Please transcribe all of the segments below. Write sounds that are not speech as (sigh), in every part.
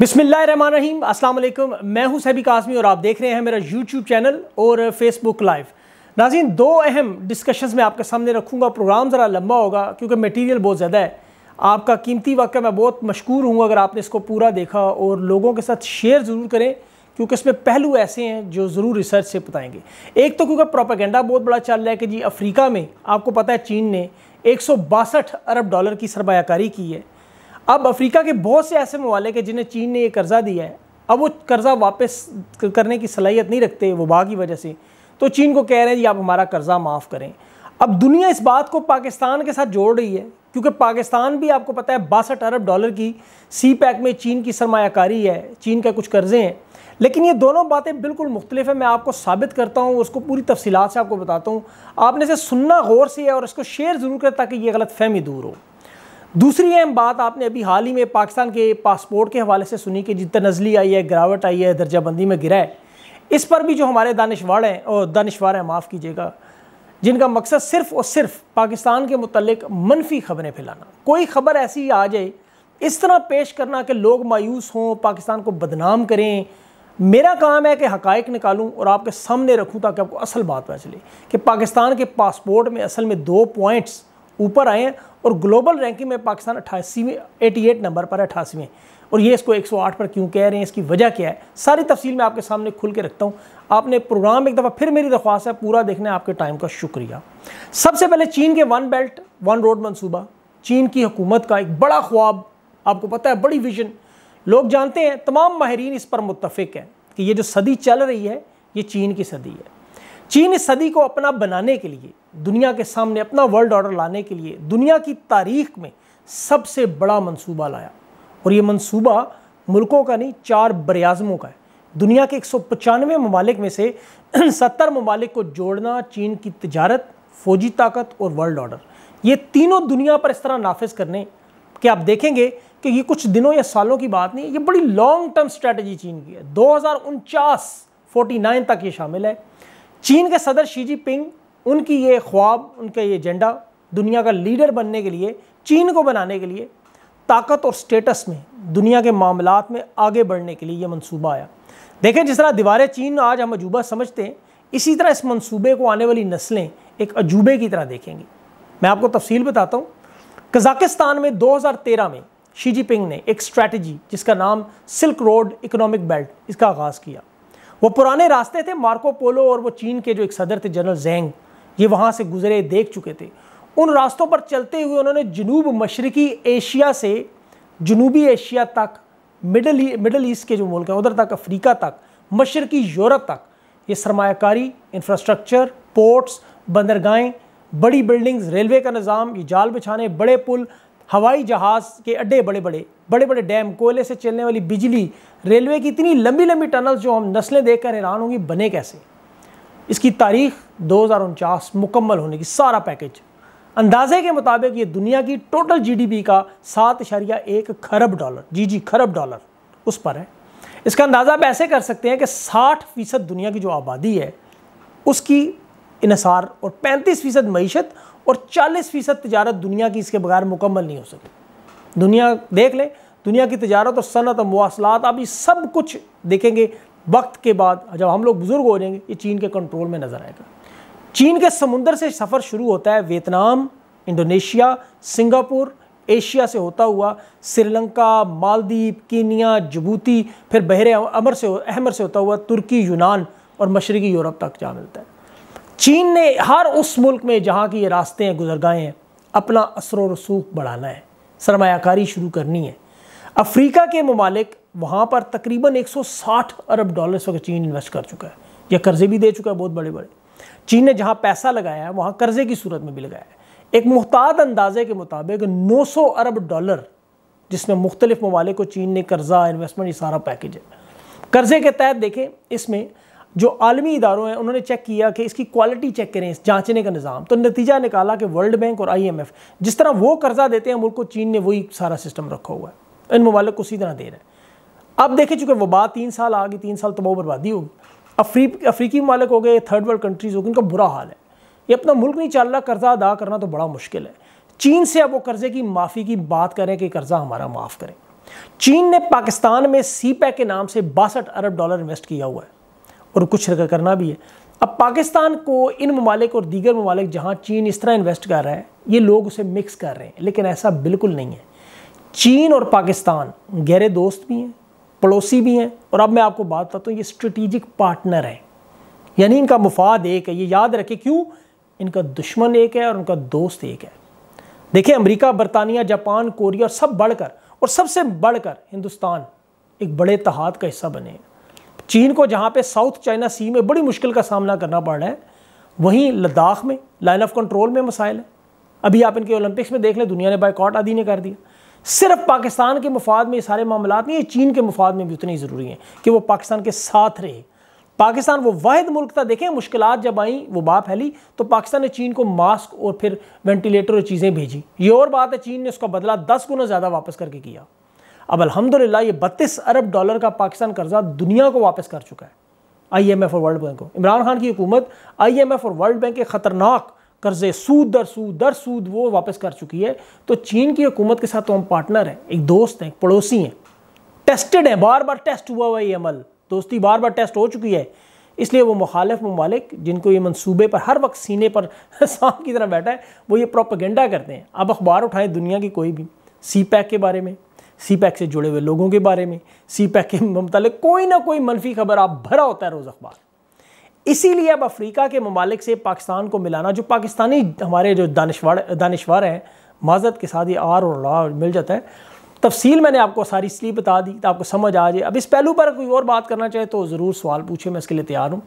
बिसमीम वालेकुम मैं हूं सैबी काजमी और आप देख रहे हैं मेरा यूट्यूब चैनल और फेसबुक लाइव नाजीन दो अहम डिस्कशंस में आपके सामने रखूँगा प्रोग्राम ज़रा लंबा होगा क्योंकि मटेरियल बहुत ज़्यादा है आपका कीमती वाक़ मैं बहुत मशहूर हूँ अगर आपने इसको पूरा देखा और लोगों के साथ शेयर ज़रूर करें क्योंकि इसमें पहलू ऐसे हैं जो ज़रूर रिसर्च से बताएंगे एक तो क्योंकि प्रोपागेंडा बहुत बड़ा चल रहा है कि जी अफ्रीका में आपको पता है चीन ने एक अरब डॉलर की सरमाकारी की है अब अफ्रीका के बहुत से ऐसे ममालिक हैं जिन्हें चीन ने ये कर्ज़ा दिया है अब वो कर्ज़ा वापस करने की सलाहियत नहीं रखते वबा की वजह से तो चीन को कह रहे हैं कि आप हमारा कर्ज़ा माफ़ करें अब दुनिया इस बात को पाकिस्तान के साथ जोड़ रही है क्योंकि पाकिस्तान भी आपको पता है बासठ अरब डॉलर की सी पैक में चीन की सरमाकारी है चीन का कुछ कर्ज़े हैं लेकिन ये दोनों बातें बिल्कुल मुख्तलिफ है मैं आपको साबित करता हूँ उसको पूरी तफसीत से आपको बताता हूँ आपने इसे सुनना गौर से है और इसको शेयर ज़रूर करें ताकि ये गलत फहमी दूर हो दूसरी अहम बात आपने अभी हाल ही में पाकिस्तान के पासपोर्ट के हवाले से सुनी कि जितना नज़ली आई है गिरावट आई है दर्जाबंदी में गिरा है इस पर भी जो हमारे दानशवाड़ हैं और दानशवार हैं माफ़ कीजिएगा जिनका मकसद सिर्फ़ और सिर्फ पाकिस्तान के मतलब मनफी खबरें फैलाना कोई ख़बर ऐसी आ जाए इस तरह पेश करना कि लोग मायूस हों पाकिस्तान को बदनाम करें मेरा काम है कि हकाइक निकालूं और आपके सामने रखूं ताकि आपको असल बात पता चले कि पाकिस्तान के पासपोर्ट में असल में दो पॉइंट्स ऊपर आए हैं और ग्लोबल रैंकिंग में पाकिस्तान अट्ठासीवें एटी एट नंबर पर अट्ठासीवें और ये इसको 108 पर क्यों कह रहे हैं इसकी वजह क्या है सारी तफसील मैं आपके सामने खुल के रखता हूँ आपने प्रोग्राम एक दफ़ा फिर मेरी दरख्वास्त है पूरा देखने आपके टाइम का शुक्रिया सबसे पहले चीन के वन बेल्ट वन रोड मनसूबा चीन की हुकूमत का एक बड़ा ख्वाब आपको पता है बड़ी विजन लोग जानते हैं तमाम माहरीन इस पर मुतफ़ हैं कि ये जो सदी चल रही है ये चीन की सदी है चीन इस सदी को अपना बनाने के लिए दुनिया के सामने अपना वर्ल्ड ऑर्डर लाने के लिए दुनिया की तारीख में सबसे बड़ा मंसूबा लाया और ये मंसूबा मुल्कों का नहीं चार बरयाज़मों का है दुनिया के एक सौ पचानवे ममालिक में से (clears throat) सत्तर ममालिक को जोड़ना चीन की तजारत फौजी ताकत और वर्ल्ड ऑर्डर ये तीनों दुनिया पर इस तरह नाफिज करने कि आप देखेंगे कि ये कुछ दिनों या सालों की बात नहीं ये बड़ी लॉन्ग टर्म स्ट्रेटजी चीन की है दो हज़ार उनचास फोर्टी नाइन तक ये शामिल है चीन के सदर शी जिनपिंग उनकी ये ख्वाब उनका ये एजेंडा दुनिया का लीडर बनने के लिए चीन को बनाने के लिए ताकत और स्टेटस में दुनिया के मामला में आगे बढ़ने के लिए यह मनसूबा आया देखें जिस तरह दीवार चीन आज हम अजूबा समझते हैं इसी तरह इस मनसूबे को आने वाली नस्लें एक अजूबे की तरह देखेंगी मैं आपको तफसील बताता हूँ कजाकिस्तान में 2013 में शी जिनपिंग ने एक स्ट्रैटी जिसका नाम सिल्क रोड इकोनॉमिक बेल्ट इसका आगाज़ किया वो पुराने रास्ते थे मार्को पोलो और वो चीन के जो एक सदर थे जनरल जेंग ये वहाँ से गुजरे देख चुके थे उन रास्तों पर चलते हुए उन्होंने जनूब मशरकी एशिया से जनूबी एशिया तक मिडल मिडल ईस्ट के जो मुल्क हैं उधर तक अफ्रीका तक मशरकी यूरोप तक ये सरमाकारी इंफ्रास्ट्रक्चर पोर्ट्स बंदरगाहें बड़ी बिल्डिंग्स रेलवे का निज़ाम ये जाल बिछाने बड़े पुल हवाई जहाज़ के अड्डे बड़े बड़े बड़े बड़े डैम कोयले से चलने वाली बिजली रेलवे की इतनी लंबी लंबी टनल जो हम नस्लें देखकर हैरान होंगी बने कैसे इसकी तारीख दो मुकम्मल होने की सारा पैकेज अंदाजे के मुताबिक ये दुनिया की टोटल जीडीपी का सात इशारिया एक खरब डॉलर जी जी खरब डॉलर उस पर है इसका अंदाज़ा आप ऐसे कर सकते हैं कि 60 फीसद दुनिया की जो आबादी है उसकी इसार और 35 फ़ीसद मीशत और 40 फ़ीसद तजारत दुनिया की इसके बगैर मुकम्मल नहीं हो सकती दुनिया देख लें दुनिया की तजारत और सनत और मवासलात आप ये सब कुछ देखेंगे वक्त के बाद जब हम लोग बुज़ुर्ग हो जाएंगे ये चीन के कंट्रोल में नज़र आएगा चीन के समुंदर से सफ़र शुरू होता है वियतनाम इंडोनेशिया सिंगापुर एशिया से होता हुआ श्रीलंका मालदीप कीनिया जबूती फिर बहरे अमर से अहमर से होता हुआ तुर्की यूनान और मशरकी यूरोप तक जा मिलता है चीन ने हर उस मुल्क में जहाँ की ये रास्ते हैं गुजरगाहें हैं अपना असर रसूख बढ़ाना है सरमाकारी शुरू करनी है अफ्रीका के ममालिक वहाँ पर तकरीबन 160 अरब डॉलर वगैरह चीन इन्वेस्ट कर चुका है या कर्जे भी दे चुका है बहुत बड़े बड़े चीन ने जहाँ पैसा लगाया है वहाँ कर्जे की सूरत में भी लगाया है एक मुहताद अंदाजे के मुताबिक 900 अरब डॉलर जिसमें मुख्तलिफ ममालिक को चीन ने कर्जा इन्वेस्टमेंट ये सारा पैकेज है कर्जे के तहत देखें इसमें जो आलमी इदारों हैं उन्होंने चेक किया कि इसकी क्वालिटी चेक करें इस जांचने का निज़ाम तो नतीजा निकाला कि वर्ल्ड बैंक और आईएमएफ जिस तरह वो कर्जा देते हैं मुल्क को चीन ने वही सारा सिस्टम रखा हुआ है इन को उसी तरह दे रहे हैं अब देखें चूँकि वबा तीन साल आ गई तीन साल तबाह तो बर्बादी होगी अफ्री अफ्रीकी ममालिक हो गए थर्ड वर्ल्ड कंट्रीज़ हो गई उनका बुरा हाल है ये अपना मुल्क नहीं चल रहा कर्जा अदा करना तो बड़ा मुश्किल है चीन से अब वो कर्जे की माफ़ी की बात करें कि कर्जा हमारा माफ़ करें चीन ने पाकिस्तान में सी पैक e के नाम से बासठ अरब डॉलर इन्वेस्ट किया हुआ है और कुछ करना भी है अब पाकिस्तान को इन ममालिक और दीगर ममालिक जहाँ चीन इस तरह इन्वेस्ट कर रहा है ये लोग उसे मिक्स कर रहे हैं लेकिन ऐसा बिल्कुल नहीं है चीन और पाकिस्तान गहरे दोस्त भी हैं पड़ोसी भी हैं और अब मैं आपको बात बताता हूँ ये स्ट्रेटिजिक पार्टनर हैं यानी इनका मुफाद एक है ये याद रखें क्यों इनका दुश्मन एक है और उनका दोस्त एक है देखिए अमेरिका बरतानिया जापान कोरिया और सब बढ़कर और सबसे बढ़कर हिंदुस्तान एक बड़े तहाद का हिस्सा बने हैं चीन को जहाँ पे साउथ चाइना सी में बड़ी मुश्किल का सामना करना पड़ रहा है वहीं लद्दाख में लाइन ऑफ कंट्रोल में मसाइल है अभी आप इनके ओलंपिक्स में देख लें दुनिया ने बाइकआउट आदि ने कर दिया सिर्फ पाकिस्तान के मफाद में ये सारे मामला नहीं है चीन के मफाद में भी उतने ही ज़रूरी हैं कि वो पाकिस्तान के साथ रहे पाकिस्तान वो वाद मुल्क था देखें मुश्किल जब आई वो बा फैली तो पाकिस्तान ने चीन को मास्क और फिर वेंटिलेटर और चीज़ें भेजी ये और बात है चीन ने उसका बदला दस गुना ज़्यादा वापस करके किया अब अलहमदिल्ला ये 32 अरब डॉलर का पाकिस्तान कर्जा दुनिया को वापस कर चुका है आईएमएफ और वर्ल्ड बैंक को इमरान खान की हुकूमत आईएमएफ और वर्ल्ड बैंक के ख़तरनाक कर्जे सूद दर सूद दर सूद वो वापस कर चुकी है तो चीन की हुकूमत के साथ तो हम पार्टनर हैं एक दोस्त हैं एक पड़ोसी हैं टेस्टेड हैं बार बार टेस्ट हुआ हुआ ये अमल दोस्ती बार बार टेस्ट हो चुकी है इसलिए वो मुखालफ ममालिक जिनको ये मनसूबे पर हर वक्त सीने पर (laughs) सांप की तरह बैठा है वो ये प्रोपेगेंडा करते हैं अब अखबार उठाएं दुनिया की कोई भी सी पैक के बारे में सी पैक e से जुड़े हुए लोगों के बारे में सी पैक e के मुतालिक कोई ना कोई मनफी खबर आप भरा होता है रोज़ अखबार इसीलिए अब अफ्रीका के ममालिक से पाकिस्तान को मिलाना जो पाकिस्तानी हमारे जो दानश्वर दानशवार हैं माजत के साथ ये आर और ला मिल जाता है तफसील मैंने आपको सारी इसलिए बता दी तो आपको समझ आ जाए अब इस पहलू पर कोई और बात करना चाहे तो ज़रूर सवाल पूछे मैं इसके लिए तैयार हूँ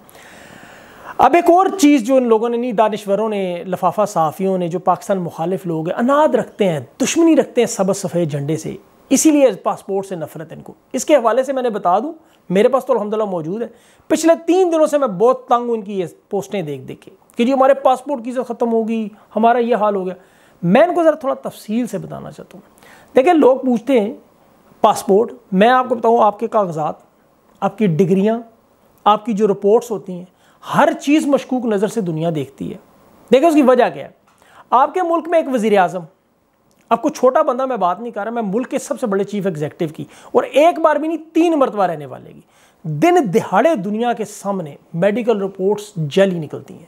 अब एक और चीज़ जो इन लोगों ने नहीं दानश्वरों ने लफाफा सहाफ़ियों ने जो पाकिस्तान मुखालिफ लोग हैं अनाद रखते हैं दुश्मनी रखते हैं सबज सफ़ेद झंडे से इसीलिए पासपोर्ट से नफरत इनको इसके हवाले से मैंने बता दूं मेरे पास तो अलहमदिल्ला मौजूद है पिछले तीन दिनों से मैं बहुत तंग हूँ इनकी ये पोस्टें देख देख के कि जी हमारे पासपोर्ट की ख़त्म होगी हमारा ये हाल हो गया मैं इनको ज़रा थोड़ा तफसील से बताना चाहता हूँ देखिए लोग पूछते हैं पासपोर्ट मैं आपको बताऊँ आपके कागजात आपकी डिग्रियाँ आपकी जो रिपोर्ट्स होती हैं हर चीज़ मशकूक नज़र से दुनिया देखती है देखिए उसकी वजह क्या है आपके मुल्क में एक वज़ी अजम अब कुछ छोटा बंदा मैं बात नहीं कर रहा मैं मुल्क के सबसे बड़े चीफ एग्जीक्यूटिव की और एक बार भी नहीं तीन मरतबा रहने वाले की दिन दिहाड़े दुनिया के सामने मेडिकल रिपोर्ट्स जली निकलती हैं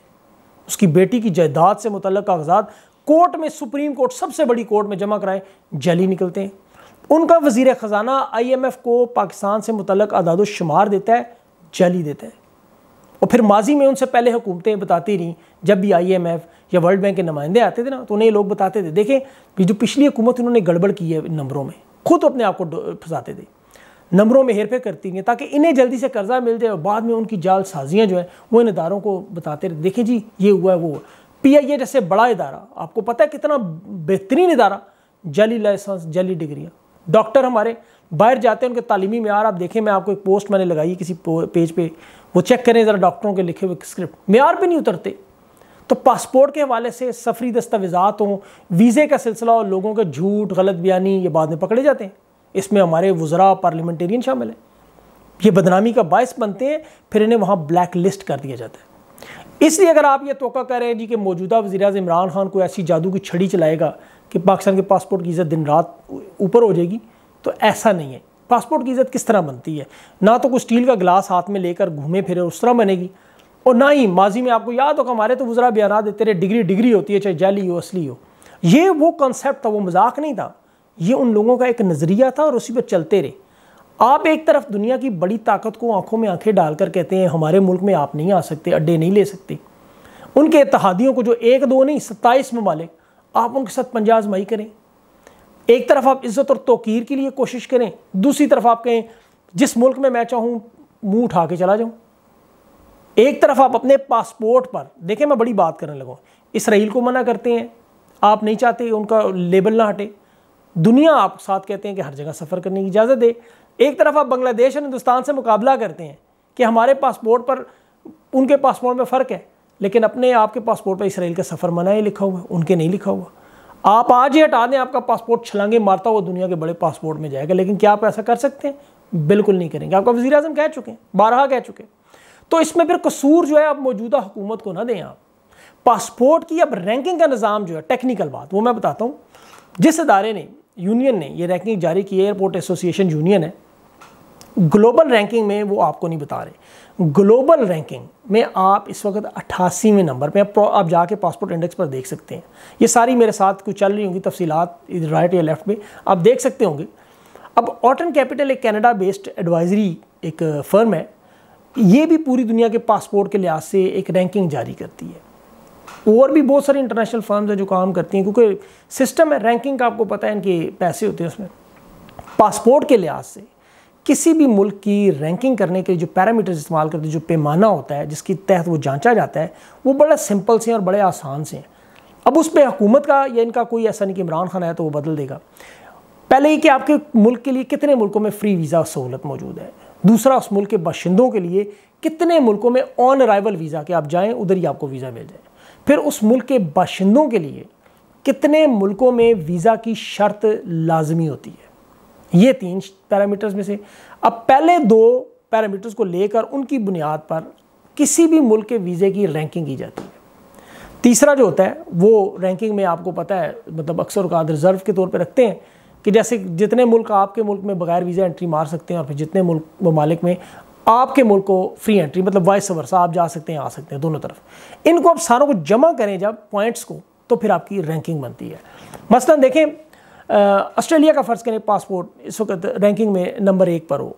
उसकी बेटी की जायदाद से मुतल कागजात कोर्ट में सुप्रीम कोर्ट सबसे बड़ी कोर्ट में जमा कराए जली निकलते हैं उनका वजीर ख़जाना आई एम एफ़ को पाकिस्तान से मुतल अदाद शुमार देता है जली देता है और फिर माजी में उनसे पहले हुकूमतें बताती रहीं जब भी आई एम एफ़ या वर्ल्ड बैंक के नुमाइंदे आते थे ना तो उन्हें लोग बताते थे देखें कि जो पिछली हुकूमत उन्होंने गड़बड़ की है नंबरों में खुद अपने आप को फंसाते थे नंबरों में हेरफेर करती हैं ताकि इन्हें जल्दी से कर्जा मिल जाए और बाद में उनकी जाल साजियाँ जो है वो इन इदारों को बताते रहे देखें जी ये हुआ है वो हुआ पी आई ए जैसे बड़ा इदारा आपको पता है कितना बेहतरीन इदारा जली लाइसेंस जली डिग्रियाँ डॉक्टर हमारे बाहर जाते हैं उनके तालीमी मैार आप देखें मैं आपको एक पोस्ट मैंने लगाई किसी पेज पे वो चेक करें ज़रा डॉक्टरों के लिखे हुए स्क्रिप्ट मैार पे नहीं उतरते तो पासपोर्ट के हवाले से सफरी दस्तावेजात हों वीज़े का सिलसिला हो लोगों के झूठ गलत बयानी ये बाद में पकड़े जाते हैं इसमें हमारे वज़रा पार्लियामेंटेरियन शामिल हैं ये बदनामी का बायस बनते हैं फिर इन्हें वहाँ ब्लैक लिस्ट कर दिया जाता है इसलिए अगर आप ये तो कह रहे हैं जी कि मौजूदा वजी अजम इमरान खान को ऐसी जादू की छड़ी चलाएगा कि पाकिस्तान के पासपोर्ट की इज़्ज़त दिन रात ऊपर हो जाएगी तो ऐसा नहीं है पासपोर्ट की इज़्ज़त किस तरह बनती है ना तो कोई स्टील का गिलास हाथ में लेकर घूमे फिरे उस तरह बनेगी और ना ही माजी में आपको याद होगा हमारे तो वजरा बयान देते रहे डिग्री डिग्री होती है चाहे जैली हो असली हो ये वो कॉन्सेप्ट था वो मजाक नहीं था ये उन लोगों का एक नज़रिया था और उसी पर चलते रहे आप एक तरफ दुनिया की बड़ी ताकत को आंखों में आंखें डालकर कहते हैं हमारे मुल्क में आप नहीं आ सकते अड्डे नहीं ले सकते उनके इतिहादियों को जो एक दो नहीं सत्ताईस ममालिक आप उनके साथ मई करें एक तरफ आप इज़्ज़त और तोकीर के लिए कोशिश करें दूसरी तरफ आप कहें जिस मुल्क में मैं चाहूँ मुँह उठा के चला जाऊँ एक तरफ आप अपने पासपोर्ट पर देखें मैं बड़ी बात करने लगा इसराइल को मना करते हैं आप नहीं चाहते उनका लेबल ना हटे दुनिया आप साथ कहते हैं कि हर जगह सफ़र करने की इजाज़त दे एक तरफ आप बांग्लादेश और हिंदुस्तान से मुकाबला करते हैं कि हमारे पासपोर्ट पर उनके पासपोर्ट में फ़र्क है लेकिन अपने आपके पासपोर्ट पर इसराइल का सफ़र मना है लिखा हुआ उनके नहीं लिखा हुआ आप आज ही हटा दें आपका पासपोर्ट छलांगे मारता हुआ दुनिया के बड़े पासपोर्ट में जाएगा लेकिन क्या आप ऐसा कर सकते हैं बिल्कुल नहीं करेंगे आपका वजी अजम कह चुके हैं बारहा कह चुके हैं तो इसमें फिर कसूर जो है आप मौजूदा हुकूमत को ना दें आप पासपोर्ट की अब रैंकिंग का निज़ाम जो है टेक्निकल बात वो मैं बताता हूँ जिस अदारे ने यूनियन ने ये रैंकिंग जारी की एयरपोर्ट एसोसिएशन यूनियन है ग्लोबल रैंकिंग में वो आपको नहीं बता रहे ग्लोबल रैंकिंग में आप इस वक्त अट्ठासीवें नंबर पे आप जाके पासपोर्ट इंडेक्स पर देख सकते हैं ये सारी मेरे साथ कुछ चल रही होंगी इधर राइट या लेफ्ट में आप देख सकते होंगे अब ऑटन कैपिटल एक कैनेडा बेस्ड एडवाइजरी एक फर्म है ये भी पूरी दुनिया के पासपोर्ट के लिहाज से एक रैंकिंग जारी करती है और भी बहुत सारी इंटरनेशनल फर्म्स हैं जो काम करती हैं क्योंकि सिस्टम है रैंकिंग का आपको पता है इनके पैसे होते हैं उसमें पासपोर्ट के लिहाज से किसी भी मुल्क की रैंकिंग करने के लिए जो पैरामीटर्स इस्तेमाल करते हैं जो पैमाना होता है जिसके तहत वो जांचा जाता है वो बड़ा सिंपल से हैं और बड़े आसान से हैं अब उस पर हुकूमत का या इनका कोई ऐसा नहीं कि इमरान खान आया तो वो बदल देगा पहले ये कि आपके मुल्क के लिए कितने मुल्कों में फ़्री वीज़ा सहूलत मौजूद है दूसरा उस मुल्क के बाशिंदों के लिए कितने मुल्कों में ऑन अराइवल वीज़ा के आप जाएँ उधर ही आपको वीज़ा मिल जाए फिर उस मुल्क के बाशिंदों के लिए कितने मुल्कों में वीज़ा की शर्त लाजमी होती है ये तीन पैरामीटर्स में से अब पहले दो पैरामीटर्स को लेकर उनकी बुनियाद पर किसी भी मुल्क के वीज़े की रैंकिंग की जाती है तीसरा जो होता है वो रैंकिंग में आपको पता है मतलब अक्सर का रिजर्व के तौर पर रखते हैं कि जैसे जितने मुल्क आपके मुल्क में बगैर वीज़ा एंट्री मार सकते हैं और फिर जितने मुल्क ममालिक में आपके मुल्क को फ्री एंट्री मतलब वाइस वर्षा आप जा सकते हैं आ सकते हैं दोनों तरफ इनको आप सारों को जमा करें जब पॉइंट्स को तो फिर आपकी रैंकिंग बनती है मसलन देखें ऑस्ट्रेलिया का फ़र्ज़ करें पासपोर्ट इस वक्त रैंकिंग में नंबर एक पर हो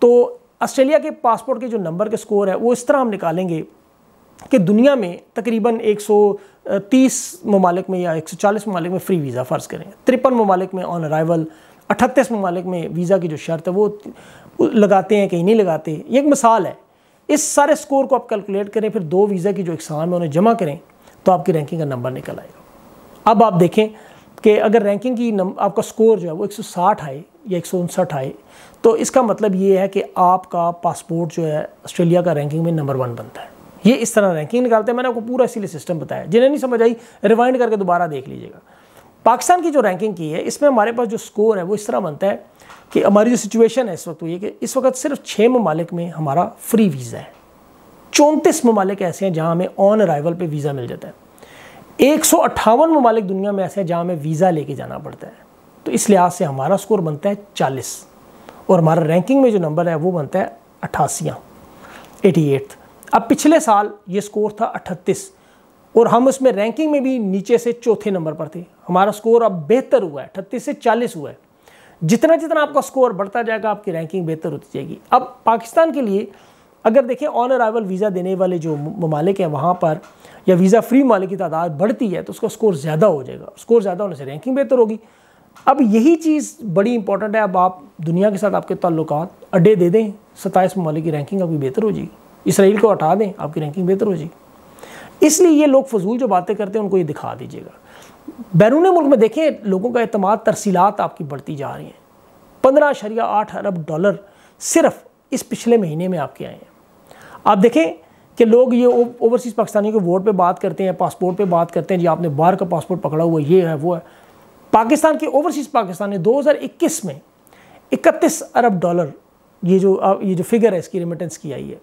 तो ऑस्ट्रेलिया के पासपोर्ट के जो नंबर के स्कोर है वो इस तरह हम निकालेंगे कि दुनिया में तकरीबन 130 ममालिक में या 140 ममालिक में फ्री वीज़ा फ़र्ज़ करें तिरपन ममालिक में ऑन अराइवल अठतीस ममालिक में वीज़ा की जो शर्त है वो लगाते हैं कहीं नहीं लगाते ये एक मिसाल है इस सारे स्कोर को आप कैलकुलेट करें फिर दो वीज़ा की जो इकसाम है उन्हें जमा करें तो आपकी रैंकिंग का नंबर निकल आएगा अब आप देखें कि अगर रैंकिंग की नम आपका स्कोर जो है वो 160 आए या एक आए तो इसका मतलब ये है कि आपका पासपोर्ट जो है ऑस्ट्रेलिया का रैंकिंग में नंबर वन बनता है ये इस तरह रैंकिंग निकालते हैं मैंने आपको पूरा इसीलिए सिस्टम बताया जिन्हें नहीं समझ आई रिवाइंड करके दोबारा देख लीजिएगा पाकिस्तान की जो रैंकिंग की है इसमें हमारे पास जो स्कोर है वो इस तरह बनता है कि हमारी जो सिचुएशन है इस वक्त वो ये कि इस वक्त सिर्फ छः ममालिक में हमारा फ्री वीज़ा है चौंतीस ममालिक ऐसे हैं जहाँ हमें ऑन अराइवल पर वीज़ा मिल जाता है एक सौ अट्ठावन ममालिक दुनिया में ऐसे हैं जहाँ हमें वीज़ा लेके जाना पड़ता है तो इस लिहाज से हमारा स्कोर बनता है चालीस और हमारा रैंकिंग में जो नंबर है वो बनता है अट्ठासियाँ एटी एट अब पिछले साल ये स्कोर था अठतीस और हम उसमें रैंकिंग में भी नीचे से चौथे नंबर पर थे हमारा स्कोर अब बेहतर हुआ है अठतीस से चालीस हुआ है जितना जितना आपका स्कोर बढ़ता जाएगा आपकी रैंकिंग बेहतर होती जाएगी अब पाकिस्तान के लिए अगर देखें ऑन अराइवल वीज़ा देने वाले जो ममालिक हैं वहाँ पर या वीज़ा फ्री मालिक की तादाद बढ़ती है तो उसका स्कोर ज़्यादा हो जाएगा स्कोर ज़्यादा होने से रैंकिंग बेहतर होगी अब यही चीज़ बड़ी इंपॉर्टेंट है अब आप दुनिया के साथ आपके ताल्लुक अड्डे दे दें सत्ताईस ममालिक की रैंकिंग आपकी बेहतर हो जाएगी इसराइल को हटा दें आपकी रैंकिंग बेहतर हो जाएगी इसलिए ये लोग फजूल जो बातें करते हैं उनको ये दिखा दीजिएगा बैरून मुल्क में देखें लोगों का अतमाद तरसीलत आपकी बढ़ती जा रही हैं पंद्रह शरिया आठ अरब डॉलर सिर्फ इस पिछले महीने में आपके आए हैं आप देखें कि लोग ये ओवरसीज़ पाकिस्तानी के वोट पे बात करते हैं पासपोर्ट पे बात करते हैं जी आपने बाहर का पासपोर्ट पकड़ा हुआ ये है वो है पाकिस्तान के ओवरसीज़ पाकिस्तान ने 2021 में 31 अरब डॉलर ये जो ये जो फिगर है इसकी रिमिटेंस की आई है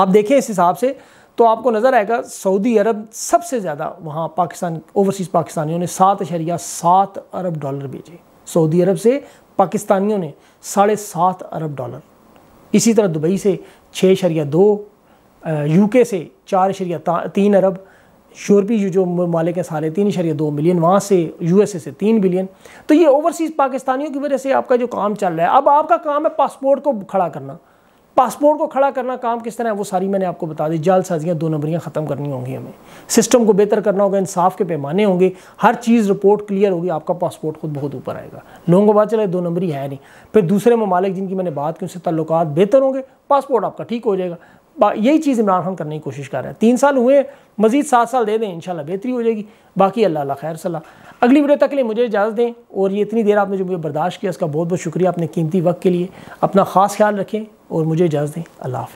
आप देखें इस हिसाब से तो आपको नज़र आएगा सऊदी अरब सबसे ज़्यादा वहाँ पाकिस्तान ओवरसीज़ पाकिस्तानियों ने सात अशरिया सात अरब डॉलर भेजे सऊदी अरब से पाकिस्तानियों ने साढ़े सात अरब डॉलर इसी तरह दुबई से छः शरिया दो यूके से चार शरिया तीन अरब यूरोपीय जो ममालिक हैं सारे तीन शरिया दो मिलियन वहाँ से यू एस ए से तीन बिलियन तो ये ओवरसीज़ पाकिस्तानियों की वजह से आपका जो काम चल रहा है अब आपका काम है पासपोर्ट को खड़ा करना पासपोर्ट को खड़ा करना काम किस तरह है वो सारी मैंने आपको बता दी जालसाजियाँ दो नंबरियाँ ख़त्म करनी होंगी हमें सिस्टम को बेहतर करना होगा इंसाफ के पैमाने होंगे हर चीज़ रिपोर्ट क्लियर होगी आपका पासपोर्ट खुद बहुत ऊपर आएगा लोगों को बात चले दो नंबरी है नहीं फिर दूसरे ममालिक जिनकी मैंने बात की उनसे ताल्लुक बेहतर होंगे पासपोर्ट आपका ठीक हो जाएगा यही चीज़ इमरान खान करने की कोशिश कर रहे हैं तीन साल हुए मजीद सात साल दे दें शाला बेहतरी हो जाएगी बाकी अल्लाह खैर सलाह अगली वीडियो तक के लिए मुझे इजाज़त दें और ये इतनी देर आपने जो मुझे बर्दाश्त किया उसका बहुत बहुत शुक्रिया अपने कीमती वक्त के लिए अपना ख़ास ख्याल रखें और मुझे इजाज़त दें अल्लाह